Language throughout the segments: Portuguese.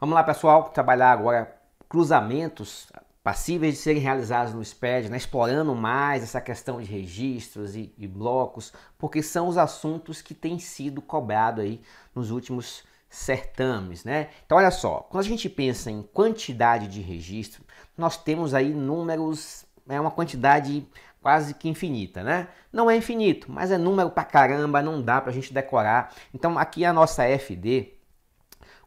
Vamos lá, pessoal, trabalhar agora cruzamentos passíveis de serem realizados no SPED, né? explorando mais essa questão de registros e, e, blocos, porque são os assuntos que têm sido cobrado aí nos últimos certames, né? Então olha só, quando a gente pensa em quantidade de registro, nós temos aí números, é uma quantidade quase que infinita, né? Não é infinito, mas é número pra caramba, não dá pra gente decorar. Então aqui a nossa FD,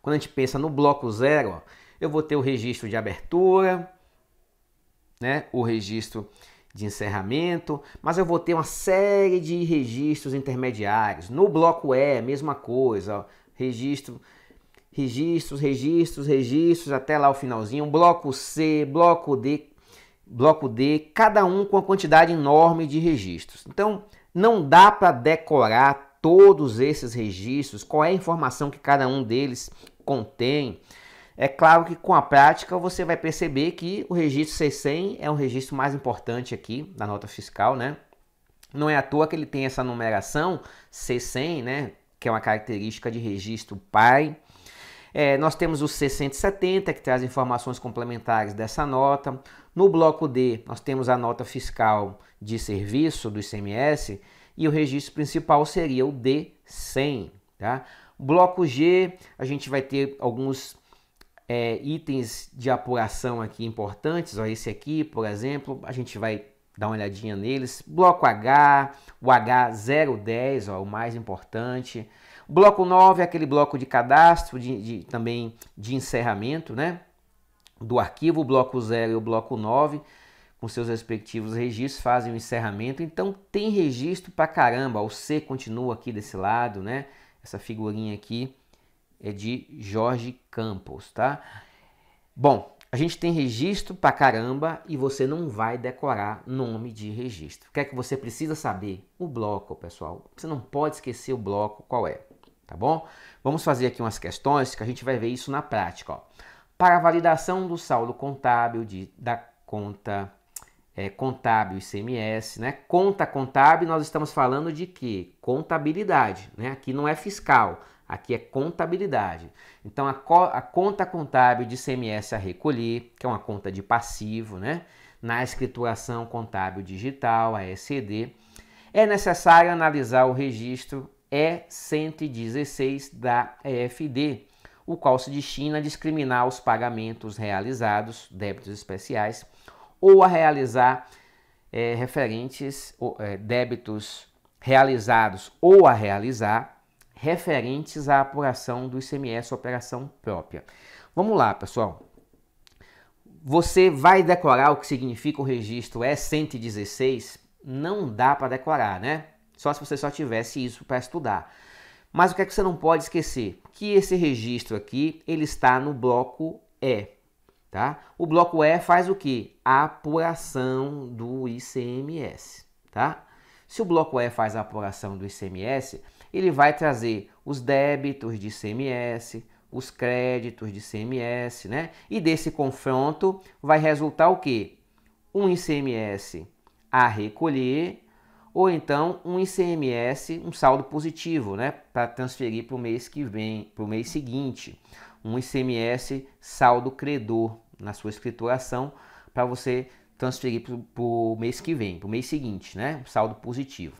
quando a gente pensa no bloco zero, ó, eu vou ter o registro de abertura, né? o registro de encerramento, mas eu vou ter uma série de registros intermediários. No bloco E, mesma coisa, ó, registro, registros, registros, registros, até lá o finalzinho. Bloco C, bloco D, bloco D, cada um com uma quantidade enorme de registros. Então, não dá para decorar todos esses registros, qual é a informação que cada um deles contém. É claro que com a prática você vai perceber que o registro C100 é um registro mais importante aqui da nota fiscal, né? Não é à toa que ele tem essa numeração C100, né? Que é uma característica de registro pai. É, nós temos o C170, que traz informações complementares dessa nota. No bloco D, nós temos a nota fiscal de serviço do ICMS e o registro principal seria o D100, tá? Bloco G, a gente vai ter alguns é, itens de apuração aqui importantes. Ó, esse aqui, por exemplo, a gente vai dar uma olhadinha neles. Bloco H, o H010, ó, o mais importante. Bloco 9 é aquele bloco de cadastro, de, de, também de encerramento, né? Do arquivo, o bloco 0 e o bloco 9, com seus respectivos registros, fazem o encerramento. Então tem registro pra caramba. O C continua aqui desse lado, né? Essa figurinha aqui é de Jorge Campos, tá? Bom, a gente tem registro pra caramba e você não vai decorar nome de registro. O que é que você precisa saber? O bloco, pessoal. Você não pode esquecer o bloco qual é, tá bom? Vamos fazer aqui umas questões que a gente vai ver isso na prática, ó. Para a validação do saldo contábil de, da conta é, contábil, ICMS, né? Conta contábil, nós estamos falando de que? Contabilidade, né? Aqui não é fiscal, aqui é contabilidade. Então, a, co a conta contábil de ICMS a recolher, que é uma conta de passivo, né? Na escrituração contábil digital, a SED é necessário analisar o registro E116 da EFD, o qual se destina a discriminar os pagamentos realizados, débitos especiais, ou a realizar é, referentes, ou, é, eh, débitos realizados ou a realizar referentes à apuração do ICMS operação própria. Vamos lá, pessoal. Você vai decorar o que significa o registro E116? Não dá para decorar, né? Só se você só tivesse isso para estudar. Mas o que é que você não pode esquecer? Que esse registro aqui, ele está no bloco E. Tá? O bloco E faz o que? A apuração do ICMS. Tá? Se o bloco E faz a apuração do ICMS, ele vai trazer os débitos de ICMS, os créditos de ICMS, né? E desse confronto vai resultar o que? Um ICMS a recolher ou então um ICMS, um saldo positivo, né, para transferir para o mês que vem, para o mês seguinte um ICMS saldo credor na sua escrituração para você transferir para o mês que vem, para o mês seguinte, né? Saldo positivo.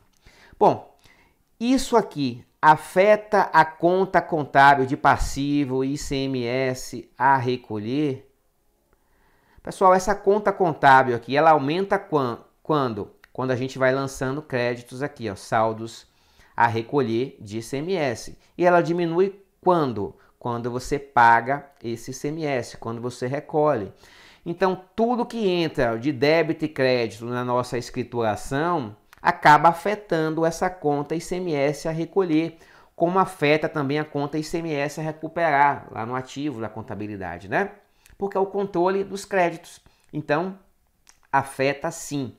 Bom, isso aqui afeta a conta contábil de passivo ICMS a recolher? Pessoal, essa conta contábil aqui, ela aumenta quando? Quando a gente vai lançando créditos aqui, ó, saldos a recolher de ICMS. E ela diminui quando? quando você paga esse ICMS, quando você recolhe. Então, tudo que entra de débito e crédito na nossa escrituração acaba afetando essa conta ICMS a recolher, como afeta também a conta ICMS a recuperar lá no ativo da contabilidade, né? Porque é o controle dos créditos. Então, afeta sim.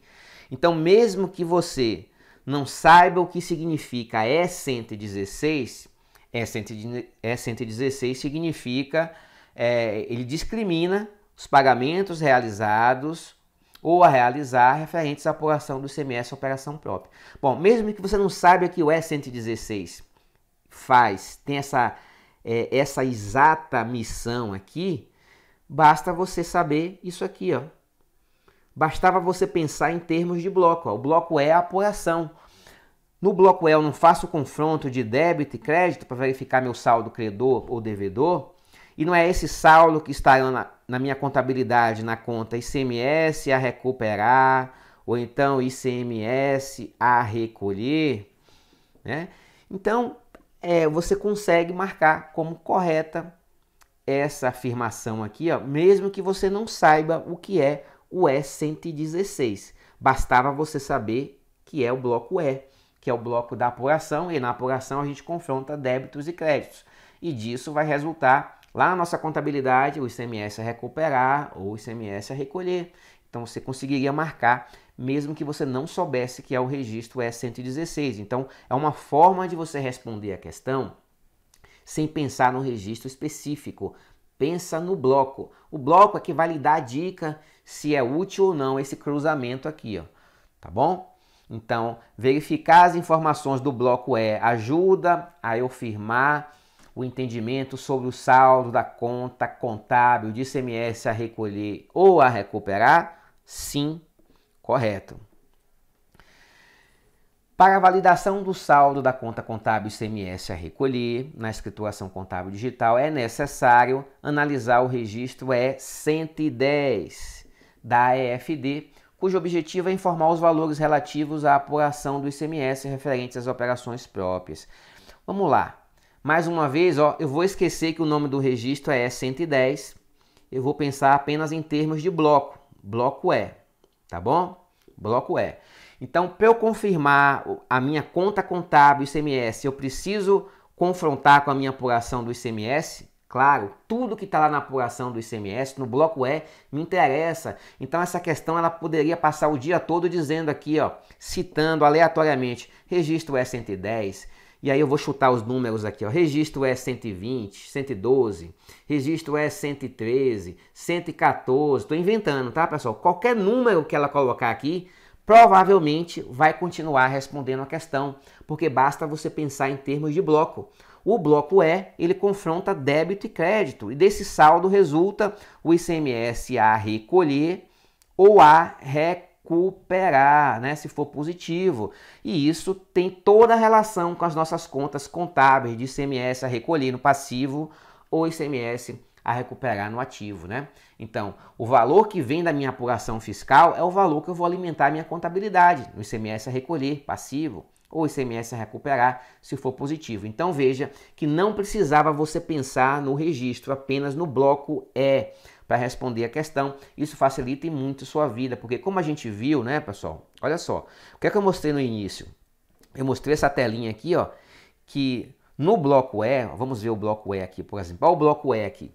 Então, mesmo que você não saiba o que significa E116, é E116 é significa, é, ele discrimina os pagamentos realizados ou a realizar referentes à apuração do ICMS operação própria. Bom, mesmo que você não saiba que o E116 faz, tem essa, é, essa exata missão aqui, basta você saber isso aqui, ó. Bastava você pensar em termos de bloco. Ó. O bloco é a apuração. No bloco eu não faço confronto de débito e crédito para verificar meu saldo credor ou devedor. E não é esse saldo que está na, na minha contabilidade na conta ICMS a recuperar ou então ICMS a recolher. Né? Então, é, você consegue marcar como correta essa afirmação aqui, ó, mesmo que você não saiba o que é o E116. Bastava você saber que é o bloco E que é o bloco da apuração, e na apuração a gente confronta débitos e créditos. E disso vai resultar lá na nossa contabilidade o ICMS a recuperar ou o ICMS a recolher. Então você conseguiria marcar mesmo que você não soubesse que é o registro E116. Então é uma forma de você responder a questão sem pensar no registro específico. Pensa no bloco. O bloco é que vai lhe dar a dica se é útil ou não esse cruzamento aqui, ó. Tá bom? Então, verificar as informações do bloco E ajuda a eu firmar o entendimento sobre o saldo da conta contábil de ICMS a recolher ou a recuperar? Sim, correto. Para a validação do saldo da conta contábil ICMS a recolher na escrituração contábil digital, é necessário analisar o registro E110 da EFD cujo objetivo é informar os valores relativos à apuração do ICMS referentes às operações próprias. Vamos lá. Mais uma vez, ó, eu vou esquecer que o nome do registro é 110. Eu vou pensar apenas em termos de bloco. Bloco E, tá bom? Bloco E. Então, para eu confirmar a minha conta contábil ICMS, eu preciso confrontar com a minha apuração do ICMS? Claro, tudo que está lá na apuração do ICMS, no bloco E, me interessa. Então essa questão ela poderia passar o dia todo dizendo aqui, ó, citando aleatoriamente, registro E110, e aí eu vou chutar os números aqui, ó. Registro é 120, 112, registro é 113, 114. Estou inventando, tá, pessoal? Qualquer número que ela colocar aqui, provavelmente vai continuar respondendo a questão, porque basta você pensar em termos de bloco. O bloco E, ele confronta débito e crédito, e desse saldo resulta o ICMS a recolher ou a recuperar, né, se for positivo. E isso tem toda a relação com as nossas contas contábeis de ICMS a recolher no passivo ou ICMS a recuperar no ativo, né? Então, o valor que vem da minha apuração fiscal é o valor que eu vou alimentar a minha contabilidade, no ICMS a recolher, passivo, ou ICMS a recuperar, se for positivo. Então, veja que não precisava você pensar no registro, apenas no bloco E para responder a questão. Isso facilita muito sua vida, porque como a gente viu, né, pessoal? Olha só, o que é que eu mostrei no início? Eu mostrei essa telinha aqui, ó, que no bloco E, vamos ver o bloco E aqui, por exemplo. Olha o bloco E aqui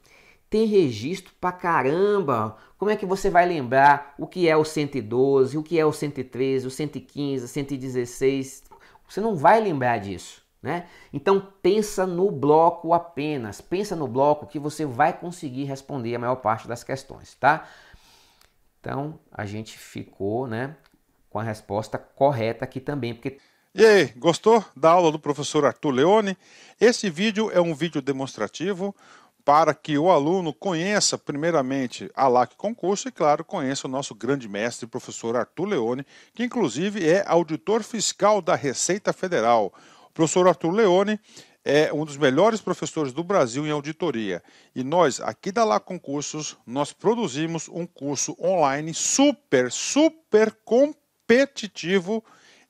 tem registro pra caramba. Como é que você vai lembrar o que é o 112, o que é o 113, o 115, 116? Você não vai lembrar disso, né? Então pensa no bloco apenas, pensa no bloco que você vai conseguir responder a maior parte das questões, tá? Então a gente ficou, né, com a resposta correta aqui também, porque e aí, gostou da aula do professor Arthur Leone? Esse vídeo é um vídeo demonstrativo para que o aluno conheça, primeiramente, a LAC Concurso e, claro, conheça o nosso grande mestre, professor Arthur Leone, que, inclusive, é auditor fiscal da Receita Federal. O professor Arthur Leone é um dos melhores professores do Brasil em auditoria. E nós, aqui da LAC Concursos, nós produzimos um curso online super, super competitivo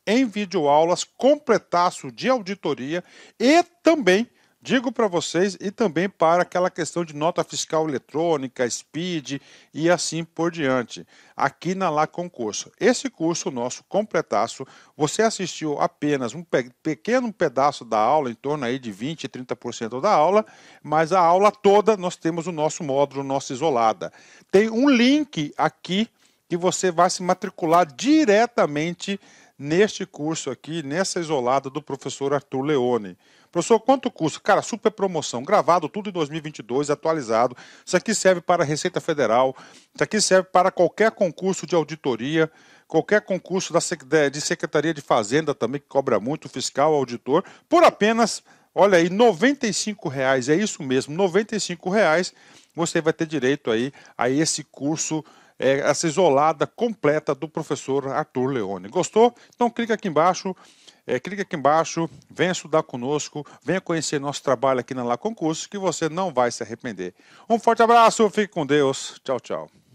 em videoaulas, completaço de auditoria e também Digo para vocês e também para aquela questão de nota fiscal eletrônica, speed e assim por diante, aqui na Lá Concurso. Esse curso nosso completaço, você assistiu apenas um pe pequeno pedaço da aula, em torno aí de 20, 30% da aula, mas a aula toda nós temos o nosso módulo, nossa isolada. Tem um link aqui que você vai se matricular diretamente neste curso aqui, nessa isolada do professor Arthur Leone. Professor, quanto custa? Cara, super promoção, gravado tudo em 2022, atualizado. Isso aqui serve para a Receita Federal, isso aqui serve para qualquer concurso de auditoria, qualquer concurso da, de Secretaria de Fazenda também, que cobra muito, fiscal, auditor, por apenas, olha aí, R$ 95,00, é isso mesmo, R$ 95,00, você vai ter direito aí a esse curso é, essa isolada completa do professor Arthur Leone. Gostou? Então clica aqui embaixo. É, clica aqui embaixo, venha estudar conosco, venha conhecer nosso trabalho aqui na La Concurso, que você não vai se arrepender. Um forte abraço, fique com Deus. Tchau, tchau.